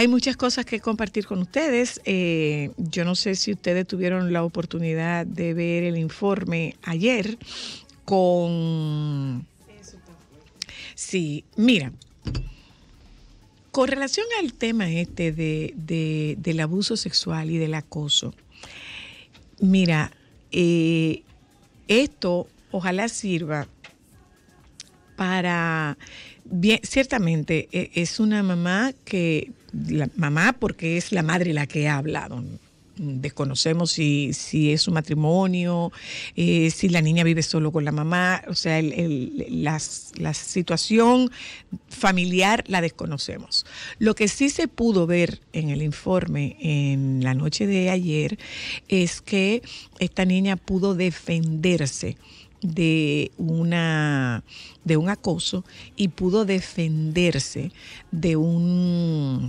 Hay muchas cosas que compartir con ustedes. Eh, yo no sé si ustedes tuvieron la oportunidad de ver el informe ayer con... Sí, mira, con relación al tema este de, del abuso sexual y del acoso, mira, eh, esto ojalá sirva para, ciertamente e, es una mamá que, la mamá porque es la madre la que ha hablado, desconocemos si, si es un matrimonio, eh, si la niña vive solo con la mamá, o sea, la situación familiar la desconocemos. Lo que sí se pudo ver en el informe en la noche de ayer es que esta niña pudo defenderse de, una, de un acoso y pudo defenderse de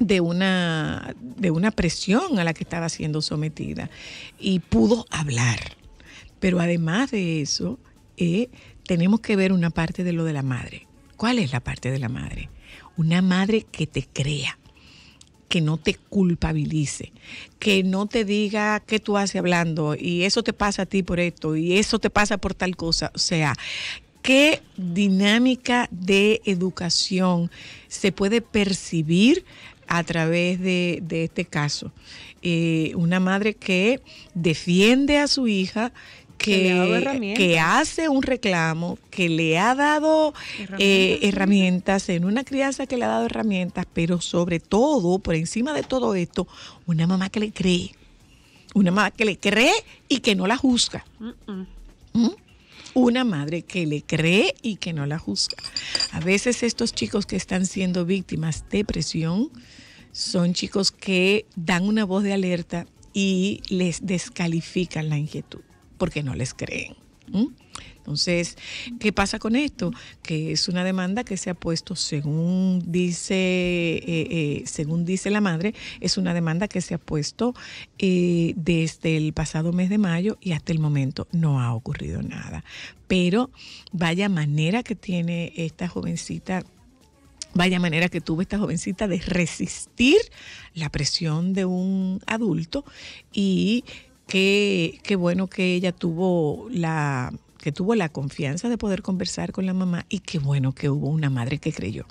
de una, de una presión a la que estaba siendo sometida y pudo hablar. Pero además de eso, eh, tenemos que ver una parte de lo de la madre. ¿Cuál es la parte de la madre? Una madre que te crea, que no te culpabilice, que no te diga qué tú haces hablando y eso te pasa a ti por esto y eso te pasa por tal cosa. O sea, ¿qué dinámica de educación se puede percibir a través de, este caso? Eh, una madre que defiende a su hija que, hace un reclamo, que le ha dado eh, herramientas. en una crianza que le ha dado herramientas, pero sobre todo, por encima de todo esto, una mamá que le cree. Una mamá que le cree y que no la juzga. ¿Mm? Una madre que le cree y que no la juzga. A veces estos chicos que están siendo víctimas de presión son chicos que dan una voz de alerta y les descalifican la inquietud porque no les creen. Entonces, ¿qué pasa con esto? Que es una demanda que se ha puesto, según dice, eh, eh, según dice la madre, es una demanda que se ha puesto eh, desde el pasado mes de mayo y hasta el momento no ha ocurrido nada. Pero vaya manera que tiene esta jovencita Vaya manera que tuvo esta jovencita de resistir la presión de un adulto y qué, bueno que ella tuvo la que tuvo la confianza de poder conversar con la mamá y qué bueno que hubo una madre que creyó.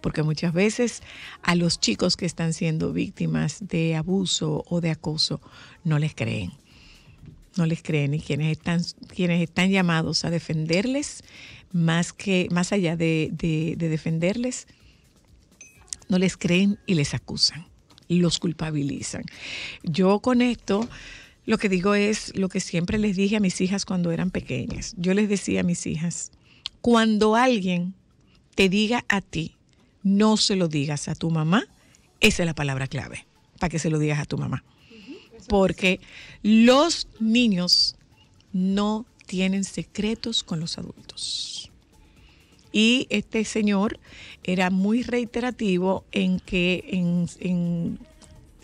Porque muchas veces a los chicos que están siendo víctimas de abuso o de acoso no les creen. No les creen y quienes están, quienes están llamados a defenderles, más, que, más allá de, de defenderles, no les creen y les acusan, los culpabilizan. Yo con esto lo que digo es lo que siempre les dije a mis hijas cuando eran pequeñas. Yo les decía a mis hijas, cuando alguien te diga a ti, no se lo digas a tu mamá, esa es la palabra clave, para que se lo digas a tu mamá. Porque los niños no tienen secretos con los adultos. Y este señor era muy reiterativo en que en,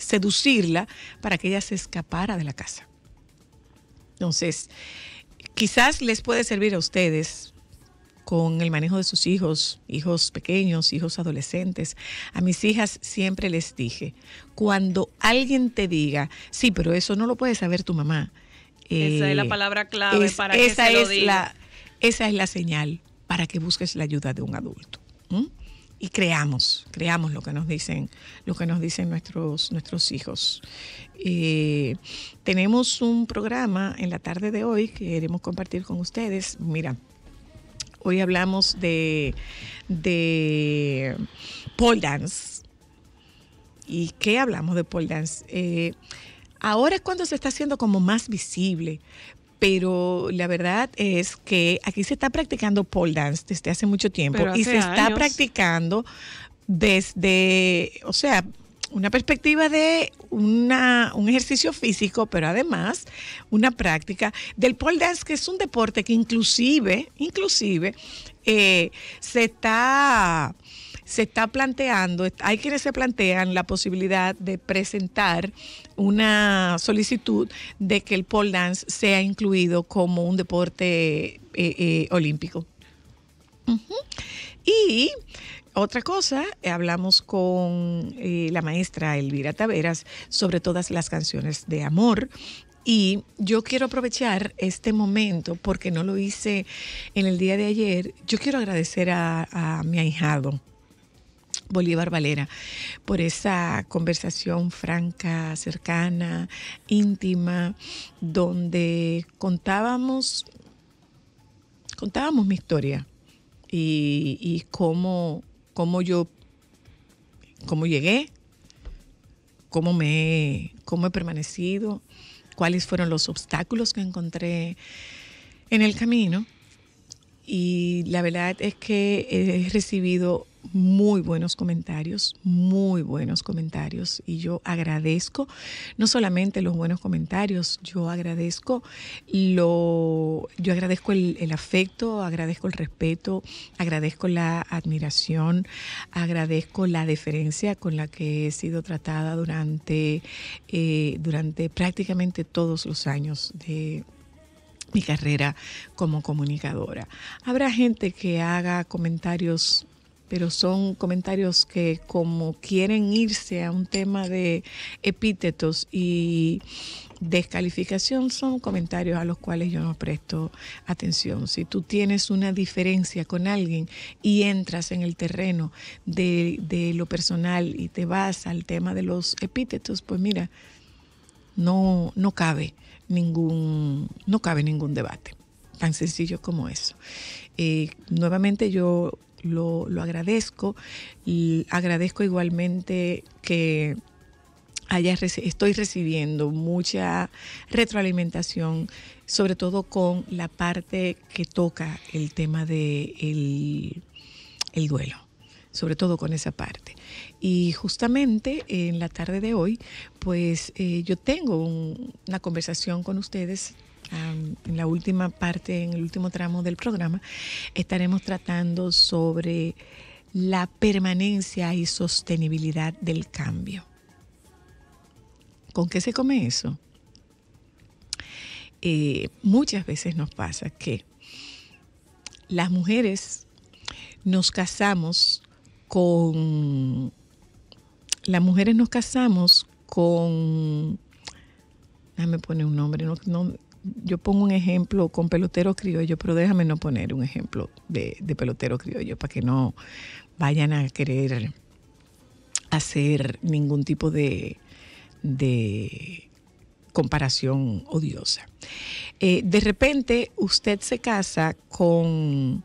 seducirla para que ella se escapara de la casa. Entonces, quizás les puede servir a ustedes con el manejo de sus hijos, hijos pequeños, hijos adolescentes. A mis hijas siempre les dije, cuando alguien te diga, sí, pero eso no lo puede saber tu mamá. esa es la eh, palabra clave para que se esa es la señal para que busques la ayuda de un adulto y creamos, creamos lo que nos dicen, lo que nos dicen nuestros, nuestros hijos. Eh, tenemos un programa en la tarde de hoy que queremos compartir con ustedes. Mira, hoy hablamos de, de pole dance. ¿Y qué hablamos de pole dance? Eh, ahora es cuando se está haciendo como más visible, pero la verdad es que aquí se está practicando pole dance desde hace mucho tiempo y se está practicando desde, o sea, una perspectiva de una, un ejercicio físico, pero además una práctica del pole dance, que es un deporte que inclusive, inclusive, eh, se está se está planteando, hay quienes se plantean la posibilidad de presentar una solicitud de que el pole dance sea incluido como un deporte eh, eh, olímpico. Y otra cosa, hablamos con eh, la maestra Elvira Taveras sobre todas las canciones de amor. Y yo quiero aprovechar este momento, porque no lo hice en el día de ayer, yo quiero agradecer a mi ahijado, Bolívar Valera, por esa conversación franca, cercana, íntima, donde contábamos, contábamos mi historia y, cómo, yo, cómo llegué, cómo me cómo he permanecido, cuáles fueron los obstáculos que encontré en el camino. Y la verdad es que he recibido muy buenos comentarios, muy buenos comentarios. Y yo agradezco no solamente los buenos comentarios, yo agradezco lo, yo agradezco el, afecto, agradezco el respeto, agradezco la admiración, agradezco la deferencia con la que he sido tratada durante, eh, durante prácticamente todos los años de mi carrera como comunicadora. Habrá gente que haga comentarios pero son comentarios que como quieren irse a un tema de epítetos y descalificación, son comentarios a los cuales yo no presto atención. Si tú tienes una diferencia con alguien y entras en el terreno de, de lo personal y te vas al tema de los epítetos, pues mira, no, no cabe ningún, no cabe ningún debate tan sencillo como eso. Eh, nuevamente yo lo, agradezco, y agradezco igualmente que estoy recibiendo mucha retroalimentación, sobre todo con la parte que toca el tema de el, duelo, sobre todo con esa parte. Y justamente en la tarde de hoy, pues eh, yo tengo una conversación con ustedes en la última parte, en el último tramo del programa, estaremos tratando sobre la permanencia y sostenibilidad del cambio. ¿Con qué se come eso? Eh, muchas veces nos pasa que las mujeres nos casamos con... Las mujeres nos casamos con... Déjame poner un nombre, no, yo pongo un ejemplo con pelotero criollo pero déjame no poner un ejemplo de, pelotero criollo para que no vayan a querer hacer ningún tipo de, comparación odiosa. Eh, de repente usted se casa con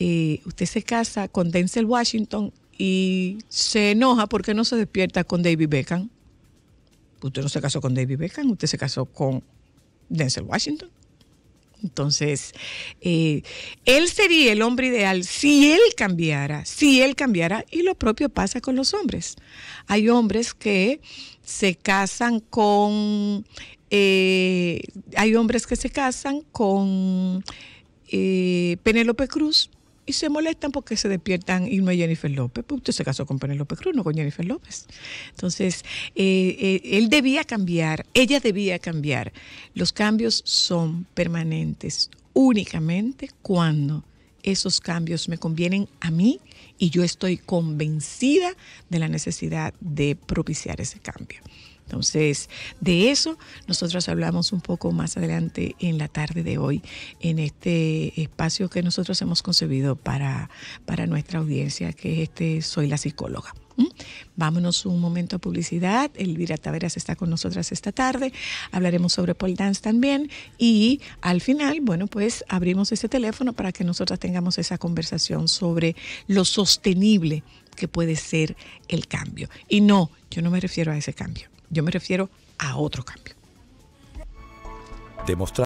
eh, usted se casa con Denzel Washington y se enoja porque no se despierta con David Beckham. Usted no se casó con David Beckham, usted se casó con Denzel Washington. Entonces, eh, él sería el hombre ideal si él cambiara, si él cambiara, y lo propio pasa con los hombres. Hay hombres que se casan con, eh, hay hombres que se casan con eh, Penélope Cruz y se molestan porque se despiertan y no hay Jennifer López. Pues usted se casó con Penélope Cruz, no con Jennifer López. Entonces, eh, eh, él debía cambiar, ella debía cambiar. Los cambios son permanentes únicamente cuando esos cambios me convienen a mí y yo estoy convencida de la necesidad de propiciar ese cambio. Entonces, de eso nosotros hablamos un poco más adelante en la tarde de hoy, en este espacio que nosotros hemos concebido para, para nuestra audiencia, que es este Soy la psicóloga. Vámonos un momento a publicidad. Elvira Taveras está con nosotras esta tarde. Hablaremos sobre Paul dance también. Y al final, bueno, pues abrimos este teléfono para que nosotras tengamos esa conversación sobre lo sostenible que puede ser el cambio. Y no, yo no me refiero a ese cambio. Yo me refiero a otro cambio. Demostrar